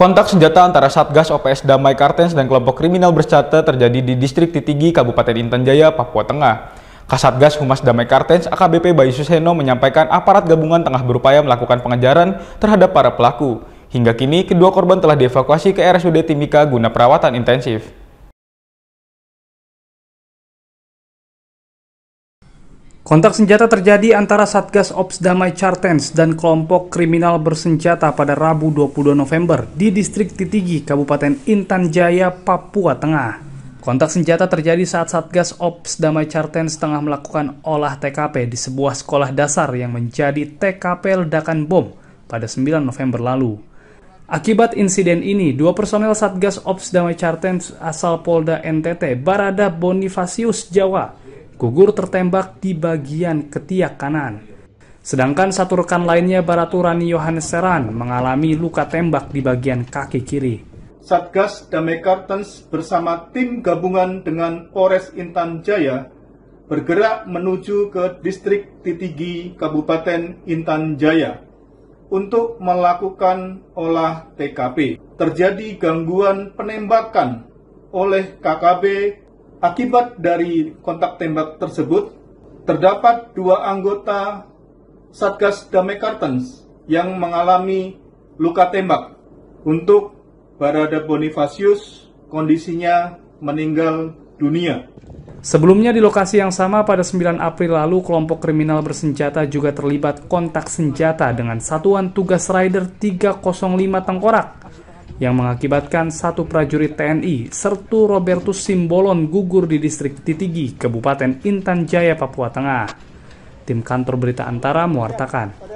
Kontak senjata antara Satgas OPS Damai Kartens dan kelompok kriminal bersenjata terjadi di Distrik Titigi, Kabupaten Intan Jaya, Papua Tengah. Kasatgas Humas Damai Kartens AKBP Bayu Suseno menyampaikan aparat gabungan tengah berupaya melakukan pengejaran terhadap para pelaku. Hingga kini, kedua korban telah dievakuasi ke RSUD Timika guna perawatan intensif. Kontak senjata terjadi antara Satgas Ops Damai Chartens dan kelompok kriminal bersenjata pada Rabu 22 November di Distrik Titigi, Kabupaten Intan Jaya, Papua Tengah. Kontak senjata terjadi saat Satgas Ops Damai Chartens tengah melakukan olah TKP di sebuah sekolah dasar yang menjadi TKP ledakan bom pada 9 November lalu. Akibat insiden ini, dua personel Satgas Ops Damai Chartens asal Polda NTT, Barada Bonifacius Jawa, gugur tertembak di bagian ketiak kanan. Sedangkan satu rekan lainnya Baraturani Yohanes Seran mengalami luka tembak di bagian kaki kiri. Satgas Damai Kartens bersama tim gabungan dengan Polres Intan Jaya bergerak menuju ke distrik Titigi Kabupaten Intan Jaya untuk melakukan olah TKP. Terjadi gangguan penembakan oleh KKB Akibat dari kontak tembak tersebut, terdapat dua anggota Satgas Damai Kartens yang mengalami luka tembak. Untuk Barada Bonifacius, kondisinya meninggal dunia. Sebelumnya di lokasi yang sama pada 9 April lalu, kelompok kriminal bersenjata juga terlibat kontak senjata dengan Satuan Tugas Rider 305 Tengkorak yang mengakibatkan satu prajurit TNI serta Robertus Simbolon gugur di distrik Titigi, Kabupaten Intan Jaya, Papua Tengah. Tim kantor berita Antara mewartakan,